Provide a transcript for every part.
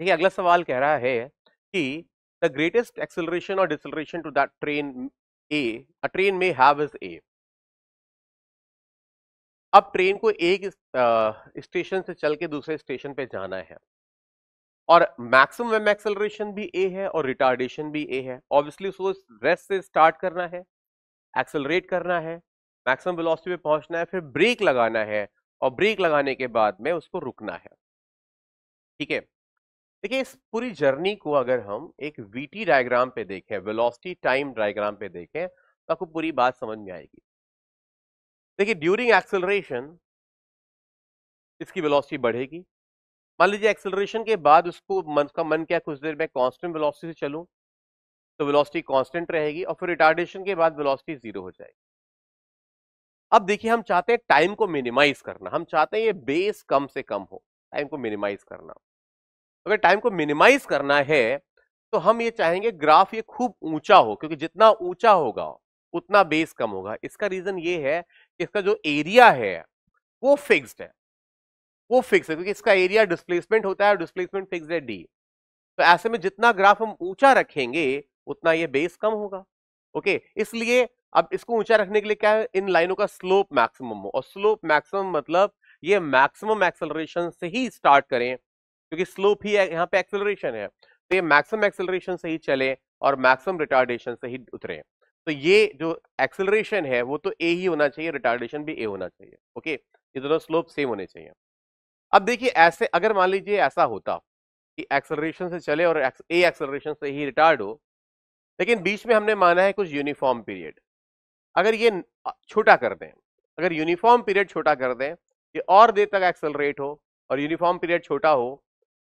देखिए अगला सवाल कह रहा है कि द ग्रेटेस्ट एक्सेलरेशन और deceleration to that train a uh train में हैव इज ए अब ट्रेन को एक स्टेशन से चल के दूसरे स्टेशन पे जाना है और मैक्सिमम एक्सेलरेशन भी ए है और रिटार्डेशन भी ए है ऑब्वियसली उसको रेस्ट से स्टार्ट करना है एक्सेलरेट करना है मैक्सिमम वेलोसिटी पे पहुंचना है फिर ब्रेक लगाना है और ब्रेक लगाने के बाद में उसको रुकना है ठीक है देखिए इस पूरी जर्नी को अगर हम एक वीटी डायग्राम पे देखें वेलोसिटी टाइम डायग्राम पे देखें तो आपको पूरी बात समझ में आएगी देखिए ड्यूरिंग एक्सेलरेशन इसकी वेलोसिटी बढ़ेगी मान लीजिए एक्सेलरेशन के बाद उसको मन का मन क्या कुछ देर में कांस्टेंट वेलोसिटी से चलूं तो वेलोसिटी कांस्टेंट रहेगी और फिर रिटार्डेशन के बाद वेलोसिटी जीरो हो जाएगी अब देखिए हम चाहते हैं टाइम को मिनिमाइज करना हम चाहते हैं ये बेस कम से कम हो टाइम को मिनिमाइज करना अगर टाइम को मिनिमाइज करना है तो हम ये चाहेंगे ग्राफ ये खूब ऊंचा हो क्योंकि जितना ऊंचा होगा उतना बेस कम होगा इसका रीजन ये है कि इसका जो एरिया है वो फिक्स्ड है वो फिक्स है क्योंकि इसका एरिया डिस्प्लेसमेंट होता है डिस्प्लेसमेंट फिक्स है डी तो ऐसे में जितना ग्राफ हम ऊंचा रखेंगे उतना ये बेस कम होगा ओके इसलिए अब इसको ऊंचा रखने के लिए क्या है इन लाइनों का स्लोप मैक्सिमम हो और स्लोप मैक्सिमम मतलब ये मैक्सिमम एक्सेलरेशन से ही स्टार्ट करें क्योंकि स्लोप ही यहाँ पे एक्सेलरेशन है तो ये मैक्सिमम एक्सेलरेशन से ही चले और मैक्सिमम रिटार्डेशन से ही उतरे तो ये जो एक्सेलरेशन है वो तो ए ही होना चाहिए रिटार्डेशन भी ए होना चाहिए ओके ये दोनों स्लोप सेम होने चाहिए अब देखिए ऐसे अगर मान लीजिए ऐसा होता कि एक्सेलरेशन से चले और ए एक्सेलरेशन से ही रिटार्ड हो लेकिन बीच में हमने माना है कुछ यूनिफॉर्म पीरियड अगर ये छोटा कर दें अगर यूनिफॉर्म पीरियड छोटा कर दें ये और देर तक एक्सेलरेट हो और यूनिफॉर्म पीरियड छोटा हो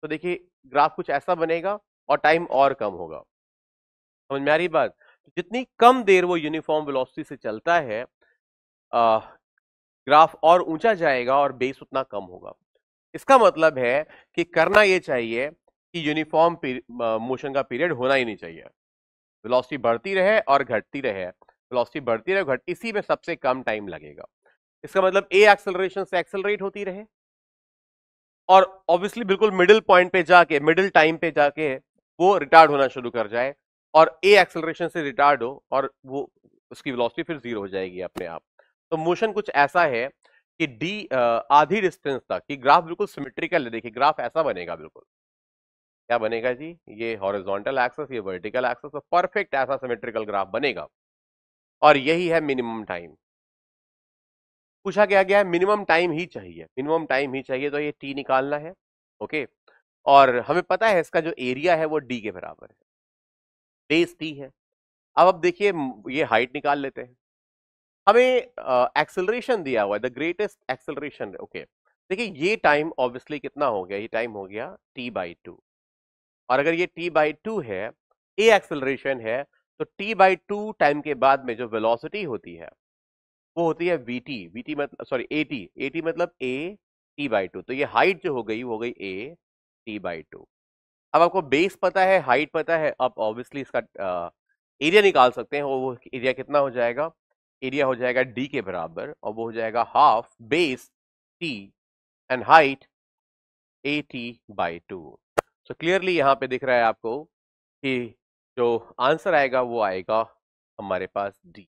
तो देखिए ग्राफ कुछ ऐसा बनेगा और टाइम और कम होगा समझ में आ रही बात तो जितनी कम देर वो यूनिफॉर्म वेलोसिटी से चलता है आ, ग्राफ और ऊंचा जाएगा और बेस उतना कम होगा इसका मतलब है कि करना ये चाहिए कि यूनिफॉर्म मोशन का पीरियड होना ही नहीं चाहिए वेलोसिटी बढ़ती रहे और घटती रहे वेलोसिटी बढ़ती रहे घट इसी में सबसे कम टाइम लगेगा इसका मतलब ए एक्सेलरेशन से एक्सेलरेट होती रहे और ऑब्वियसली बिल्कुल मिडिल पॉइंट पे जाके मिडिल टाइम पे जाके वो रिटार्ड होना शुरू कर जाए और ए एक्सेलरेशन से रिटार्ड हो और वो उसकी वेलोसिटी फिर जीरो हो जाएगी अपने आप तो मोशन कुछ ऐसा है कि डी आधी डिस्टेंस तक कि ग्राफ बिल्कुल सिमेट्रिकल है देखिए ग्राफ ऐसा बनेगा बिल्कुल क्या बनेगा जी ये हॉरिजॉन्टल एक्सेस ये वर्टिकल एक्सेस तो परफेक्ट ऐसा सिमेट्रिकल ग्राफ बनेगा और यही है मिनिमम टाइम पूछा क्या गया है मिनिमम टाइम ही चाहिए मिनिमम टाइम ही चाहिए तो ये टी निकालना है ओके और हमें पता है इसका जो एरिया है वो डी के बराबर है बेस टी है अब अब देखिए ये हाइट निकाल लेते हैं हमें एक्सेलरेशन दिया हुआ है द ग्रेटेस्ट एक्सेलरेशन ओके देखिए ये टाइम ऑब्वियसली कितना हो गया ये टाइम हो गया टी बाई टू और अगर ये टी बाई टू है ए एक्सेलरेशन है तो टी बाई टू टाइम के बाद में जो वेलोसिटी होती है वो होती है वी टी वी टी मतलब sorry A T A T मतलब ए टी बाई टू तो ये हाइट जो हो गई हो गई ए टी बाई टू अब आपको बेस पता है हाइट पता है आप ऑब्वियसली इसका एरिया निकाल सकते हैं वो एरिया कितना हो जाएगा एरिया हो जाएगा डी के बराबर और वो हो जाएगा half base T and height A T by two so clearly यहाँ पे दिख रहा है आपको कि जो आंसर आएगा वो आएगा हमारे पास डी